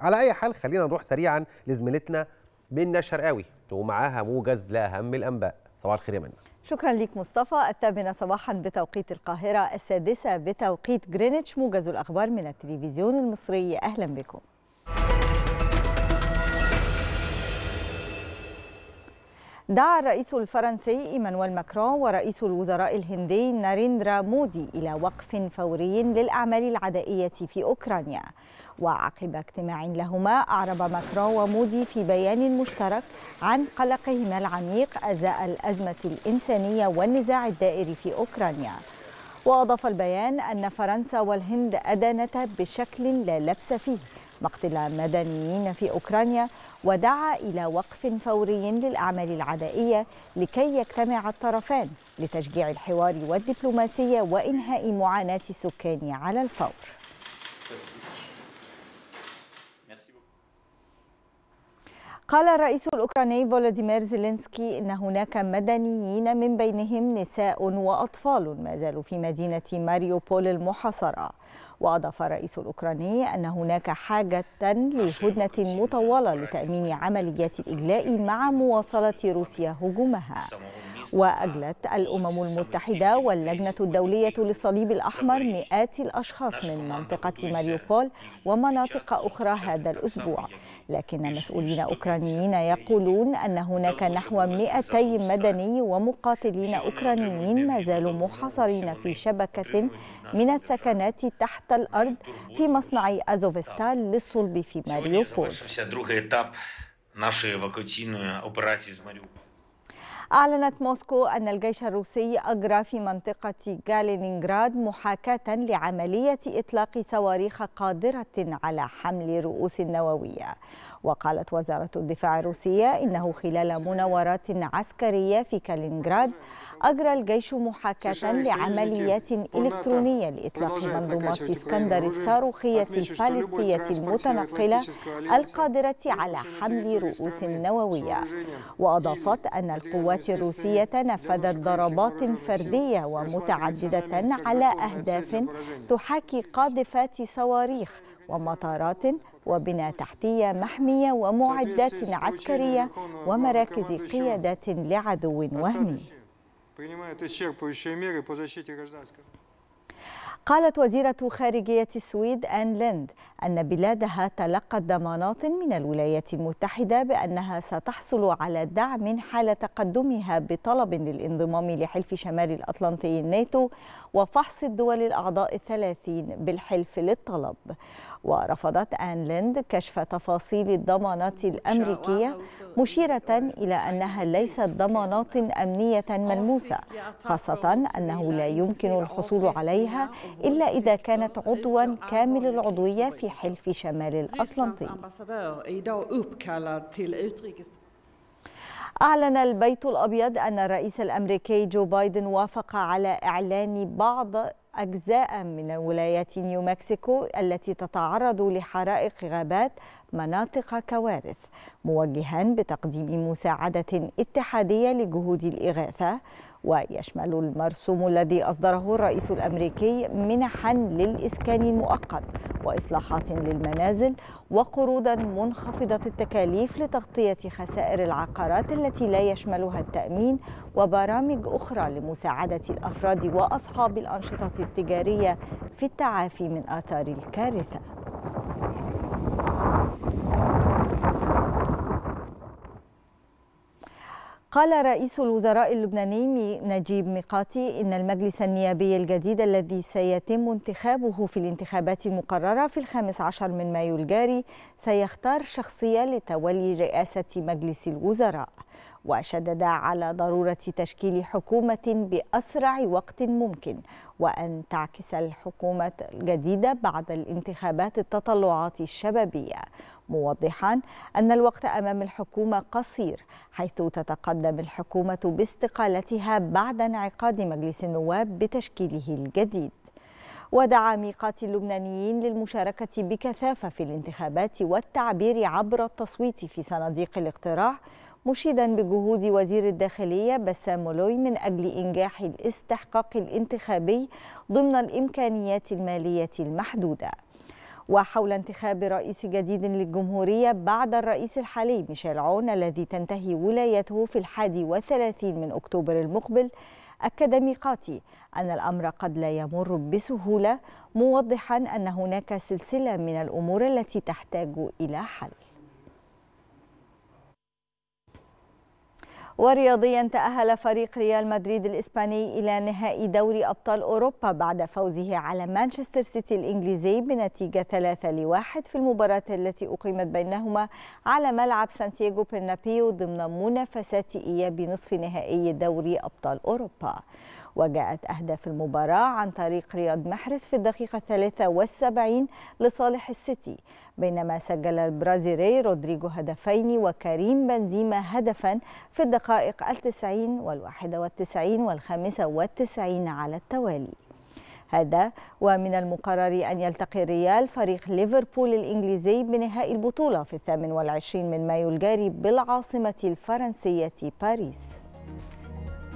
على اي حال خلينا نروح سريعا لزميلتنا منى شرقاوي ومعاها موجز لاهم الانباء صباح الخير يا منى شكرا ليك مصطفى الثامنة صباحا بتوقيت القاهرة السادسة بتوقيت جرينتش موجز الأخبار من التلفزيون المصري أهلا بكم دعا الرئيس الفرنسي إيمانويل ماكرون ورئيس الوزراء الهندي ناريندرا مودي إلى وقف فوري للأعمال العدائية في أوكرانيا وعقب اجتماع لهما أعرب ماكرون ومودي في بيان مشترك عن قلقهما العميق أزاء الأزمة الإنسانية والنزاع الدائر في أوكرانيا وأضاف البيان أن فرنسا والهند أدانتا بشكل لا لبس فيه مقتل مدنيين في أوكرانيا ودعا إلى وقف فوري للأعمال العدائية لكي يجتمع الطرفان لتشجيع الحوار والدبلوماسية وإنهاء معاناة السكان على الفور قال الرئيس الأوكراني فولاديمير زيلينسكي إن هناك مدنيين من بينهم نساء وأطفال ما زالوا في مدينة ماريوبول المحاصرة وأضاف الرئيس الأوكراني أن هناك حاجة لهدنة مطولة لتأمين عمليات الإجلاء مع مواصلة روسيا هجومها وأجلت الأمم المتحدة واللجنة الدولية للصليب الأحمر مئات الأشخاص من منطقة ماريوبول ومناطق أخرى هذا الأسبوع لكن مسؤولين أوكرانيين يقولون أن هناك نحو 200 مدني ومقاتلين أوكرانيين ما زالوا محاصرين في شبكة من السكنات تحت الأرض في مصنع أزوفستال للصلب في ماريوبول. أعلنت موسكو أن الجيش الروسي أجرى في منطقة جالينينغراد محاكاة لعملية إطلاق صواريخ قادرة على حمل رؤوس نووية وقالت وزارة الدفاع الروسية إنه خلال مناورات عسكرية في كالينغراد أجرى الجيش محاكاة لعمليات إلكترونية لإطلاق منظومات اسكندر الصاروخية البالستية المتنقلة القادرة على حمل رؤوس نووية وأضافت أن القوات الروسية نفذت ضربات فردية ومتعددة على أهداف تحاكي قاذفات صواريخ ومطارات وبنى تحتية محمية ومعدات عسكرية ومراكز قيادات لعدو وهمي принимают исчерпывающие меры по защите гражданского. قالت وزيرة خارجية السويد أن ليند أن بلادها تلقت ضمانات من الولايات المتحدة بأنها ستحصل على دعم حال تقدمها بطلب للانضمام لحلف شمال الأطلنطي الناتو وفحص الدول الأعضاء الثلاثين بالحلف للطلب ورفضت آن ليند كشف تفاصيل الضمانات الأمريكية مشيرة إلى أنها ليست ضمانات أمنية ملموسة خاصة أنه لا يمكن الحصول عليها إلا إذا كانت عضوا كامل العضوية في حلف شمال الأطلنطي أعلن البيت الأبيض أن الرئيس الأمريكي جو بايدن وافق على إعلان بعض أجزاء من ولايات نيو مكسيكو التي تتعرض لحرائق غابات مناطق كوارث موجها بتقديم مساعدة اتحادية لجهود الإغاثة ويشمل المرسوم الذي أصدره الرئيس الأمريكي منحا للإسكان المؤقت وإصلاحات للمنازل وقروضا منخفضة التكاليف لتغطية خسائر العقارات التي لا يشملها التأمين وبرامج أخرى لمساعدة الأفراد وأصحاب الأنشطة التجارية في التعافي من آثار الكارثة قال رئيس الوزراء اللبناني نجيب ميقاتي إن المجلس النيابي الجديد الذي سيتم انتخابه في الانتخابات المقررة في الخامس عشر من مايو الجاري سيختار شخصية لتولي رئاسة مجلس الوزراء وشدد على ضرورة تشكيل حكومة بأسرع وقت ممكن وأن تعكس الحكومة الجديدة بعد الانتخابات التطلعات الشبابية موضحا أن الوقت أمام الحكومة قصير حيث تتقدم الحكومة باستقالتها بعد انعقاد مجلس النواب بتشكيله الجديد ودعا ميقات اللبنانيين للمشاركة بكثافة في الانتخابات والتعبير عبر التصويت في صناديق الاقتراع مشيدا بجهود وزير الداخلية بسام مولوي من أجل إنجاح الاستحقاق الانتخابي ضمن الإمكانيات المالية المحدودة وحول انتخاب رئيس جديد للجمهورية بعد الرئيس الحالي ميشيل عون الذي تنتهي ولايته في الحادي وثلاثين من أكتوبر المقبل أكد ميقاتي أن الأمر قد لا يمر بسهولة موضحا أن هناك سلسلة من الأمور التي تحتاج إلى حل ورياضيا تأهل فريق ريال مدريد الإسباني إلى نهائي دوري أبطال أوروبا بعد فوزه على مانشستر سيتي الإنجليزي بنتيجة 3 لواحد في المباراة التي أقيمت بينهما على ملعب سانتياغو برنابيو ضمن منافسات إياب نصف نهائي دوري أبطال أوروبا وجاءت أهداف المباراة عن طريق رياض محرز في الدقيقة 73 لصالح السيتي بينما سجل البرازيلي رودريجو هدفين وكريم بنزيما هدفا في الدقيقة الدقائق التسعين والواحدة والتسعين والخامسة والتسعين على التوالي هذا ومن المقرر أن يلتقي الريال فريق ليفربول الإنجليزي بنهائي البطولة في الثامن والعشرين من مايو الجاري بالعاصمة الفرنسية باريس